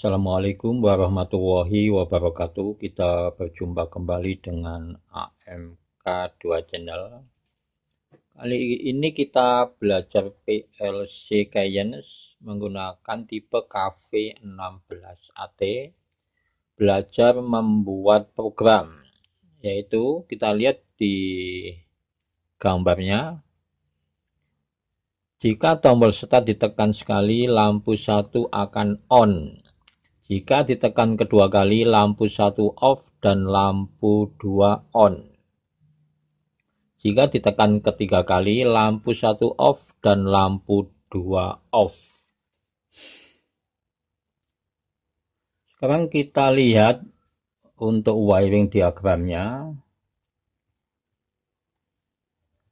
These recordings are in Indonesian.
Assalamualaikum warahmatullahi wabarakatuh. Kita berjumpa kembali dengan AMK 2 Channel. Kali ini kita belajar PLC Cayenne menggunakan tipe KV16AT. Belajar membuat program, yaitu kita lihat di gambarnya jika tombol start ditekan sekali, lampu satu akan on. Jika ditekan kedua kali, lampu satu off dan lampu dua on. Jika ditekan ketiga kali, lampu satu off dan lampu dua off. Sekarang kita lihat untuk wiring diagramnya.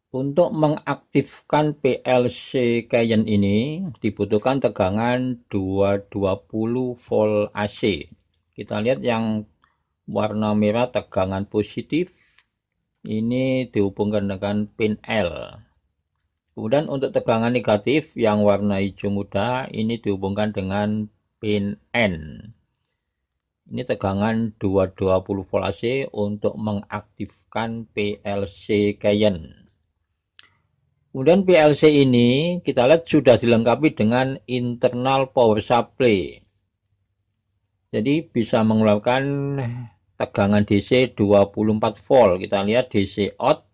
Untuk mengaktifkan PLC Canon ini dibutuhkan tegangan 220 volt AC. Kita lihat yang warna merah tegangan positif ini dihubungkan dengan pin L. Kemudian untuk tegangan negatif yang warna hijau muda ini dihubungkan dengan pin N. Ini tegangan 220 volt AC untuk mengaktifkan PLC Cayenne. Kemudian PLC ini kita lihat sudah dilengkapi dengan internal power supply. Jadi bisa mengeluarkan tegangan DC 24 volt. Kita lihat DC out.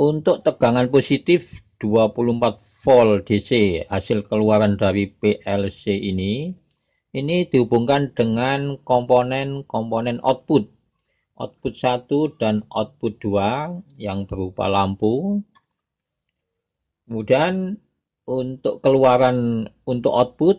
Untuk tegangan positif 24 volt DC hasil keluaran dari PLC ini. Ini dihubungkan dengan komponen-komponen output. Output 1 dan output 2 yang berupa lampu Kemudian untuk keluaran untuk output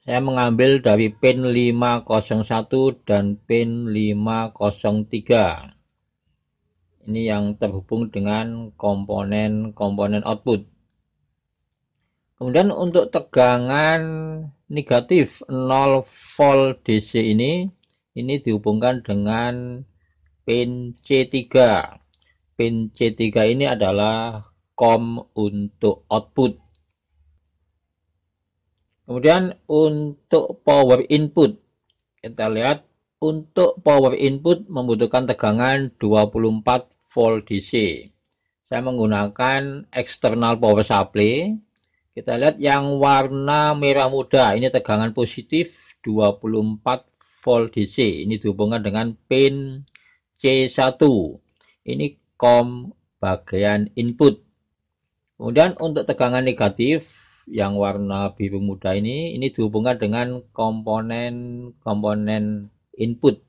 saya mengambil dari pin 501 dan pin 503 ini yang terhubung dengan komponen-komponen output kemudian untuk tegangan negatif 0 volt DC ini ini dihubungkan dengan pin C3 pin C3 ini adalah com untuk output. Kemudian untuk power input, kita lihat untuk power input membutuhkan tegangan 24 volt DC. Saya menggunakan external power supply. Kita lihat yang warna merah muda, ini tegangan positif 24 volt DC. Ini dihubungkan dengan pin C1. Ini com bagian input. Kemudian untuk tegangan negatif yang warna biru muda ini, ini dihubungkan dengan komponen-komponen input.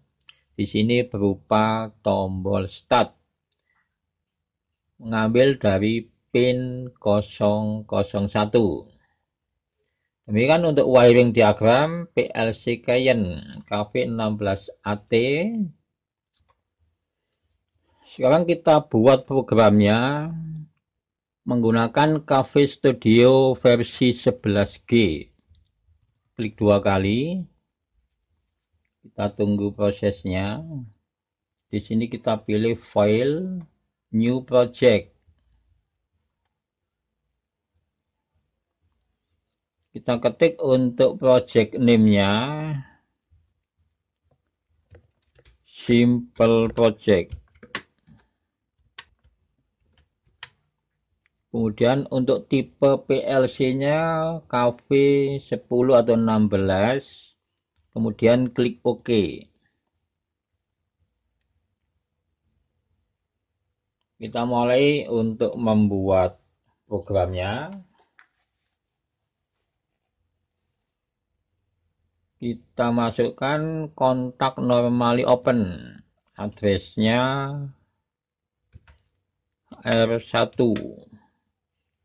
Di sini berupa tombol start. Mengambil dari pin 001. Demikian untuk wiring diagram PLC Kayen KV16AT. Sekarang kita buat programnya menggunakan Cafe Studio versi 11G. Klik dua kali. Kita tunggu prosesnya. Di sini kita pilih file, new project. Kita ketik untuk project name-nya simple project. kemudian untuk tipe PLC nya KV 10 atau 16 kemudian klik OK kita mulai untuk membuat programnya kita masukkan kontak normally open addressnya R1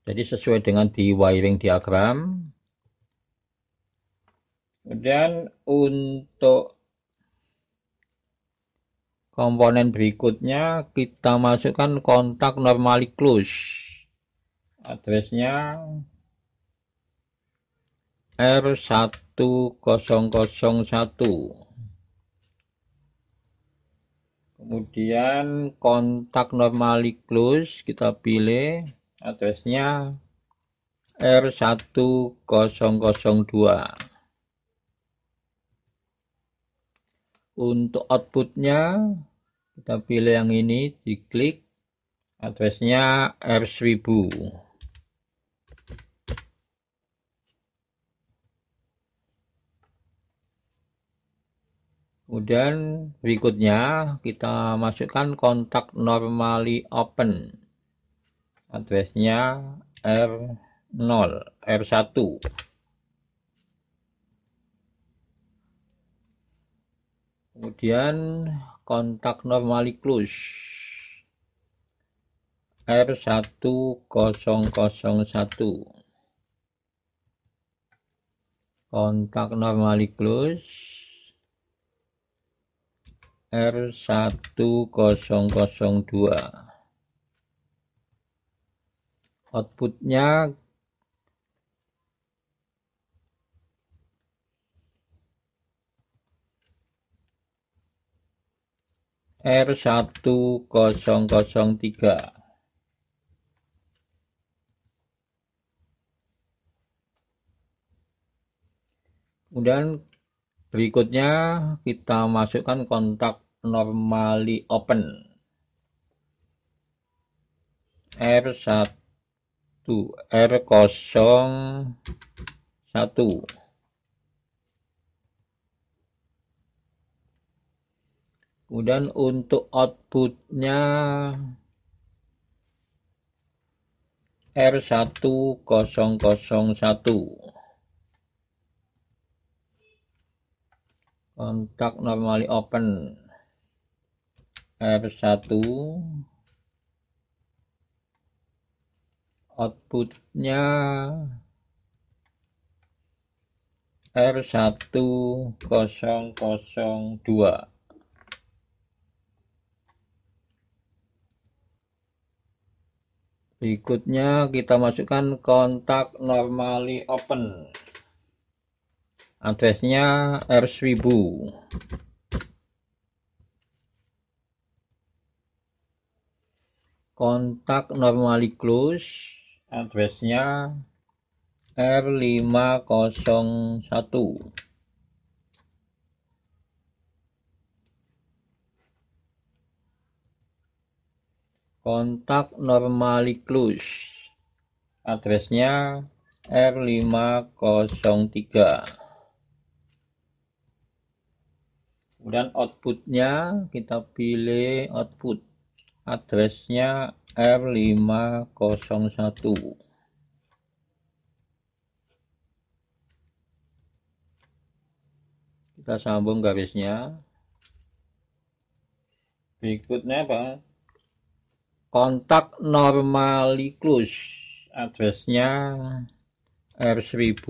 jadi sesuai dengan di wiring diagram. Kemudian untuk komponen berikutnya kita masukkan kontak normally close. Addressnya R1001 kemudian kontak normally close kita pilih addressnya R1002 untuk outputnya kita pilih yang ini diklik addressnya R1000 kemudian berikutnya kita masukkan kontak normally open addressnya R0 R1 kemudian kontak normally close R1001 kontak normally close R1002 outputnya R1003 Kemudian berikutnya kita masukkan kontak normally open R1 R01 kemudian untuk outputnya R1001 kontak normally open R1 outputnya R1002 berikutnya kita masukkan kontak normally open addressnya R1000 kontak normally close addressnya R501 kontak close addressnya R503 kemudian outputnya kita pilih output addressnya R501 kita sambung garisnya berikutnya apa kontak normaliklus addressnya R1000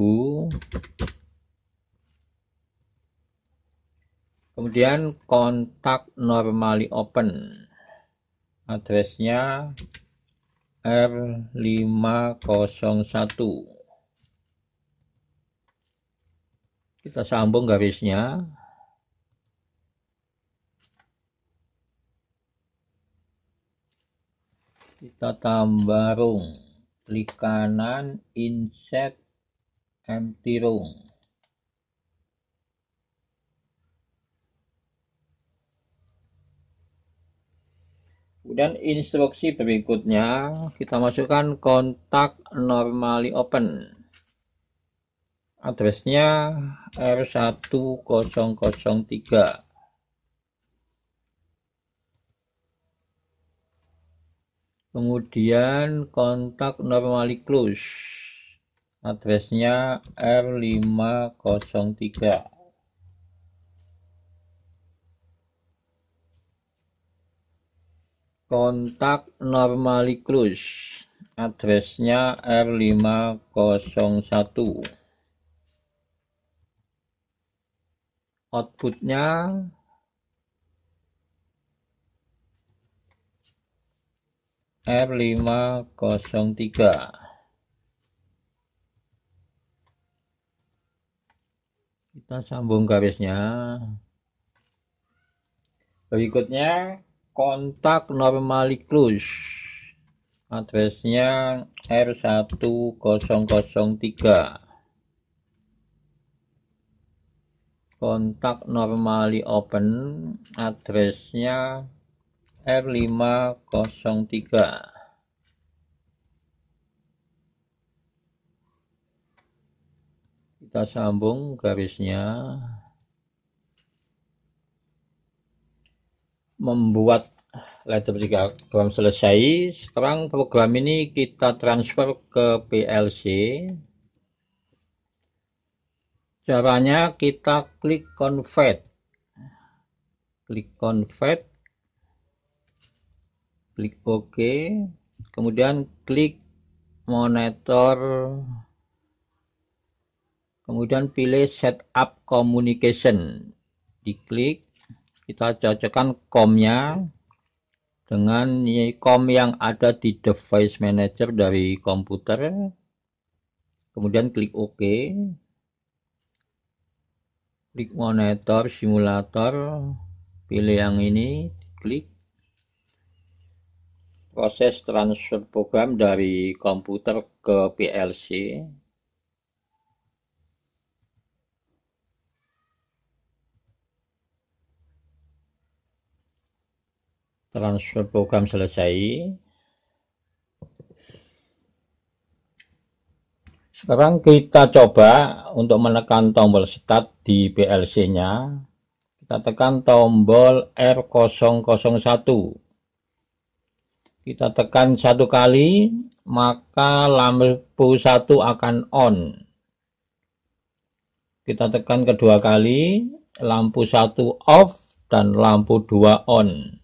kemudian kontak normally open addressnya R501 kita sambung garisnya kita tambah rung klik kanan insert empty room Kemudian instruksi berikutnya kita masukkan kontak normally open. Addressnya R1003. Kemudian kontak normally close. Addressnya R503. kontak Normaliklus addressnya R501 outputnya R503 kita sambung garisnya berikutnya kontak close addressnya R1003 kontak normally open addressnya R503 kita sambung garisnya membuat letter 3 program selesai sekarang program ini kita transfer ke PLC caranya kita klik convert klik convert klik OK kemudian klik monitor kemudian pilih setup communication diklik kita cocokkan COM-nya dengan com yang ada di device manager dari komputer kemudian klik OK klik monitor simulator pilih yang ini klik proses transfer program dari komputer ke PLC transfer program selesai. Sekarang kita coba untuk menekan tombol start di PLC-nya. Kita tekan tombol R001. Kita tekan satu kali, maka lampu satu akan on. Kita tekan kedua kali, lampu satu off dan lampu dua on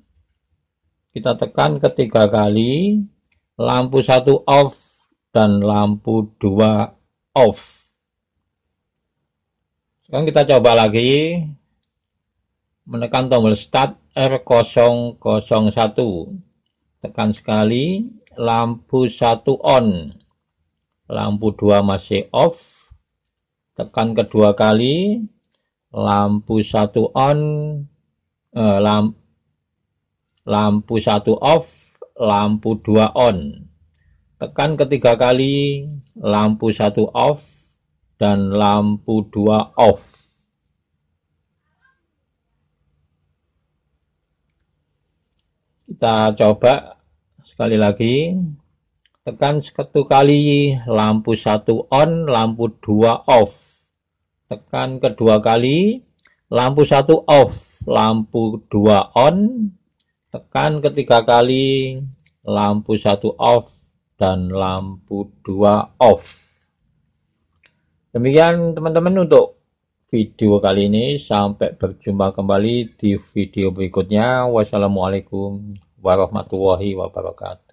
kita tekan ketiga kali lampu satu off dan lampu dua off sekarang kita coba lagi menekan tombol start R001 tekan sekali lampu satu on lampu dua masih off tekan kedua kali lampu satu on eh, lampu lampu satu off, lampu dua on. Tekan ketiga kali, lampu satu off, dan lampu dua off. kita coba sekali lagi tekan satu kali lampu satu on lampu dua off tekan kedua kali lampu satu off lampu dua on Tekan ketiga kali lampu satu off dan lampu dua off. Demikian teman-teman untuk video kali ini. Sampai berjumpa kembali di video berikutnya. Wassalamualaikum warahmatullahi wabarakatuh.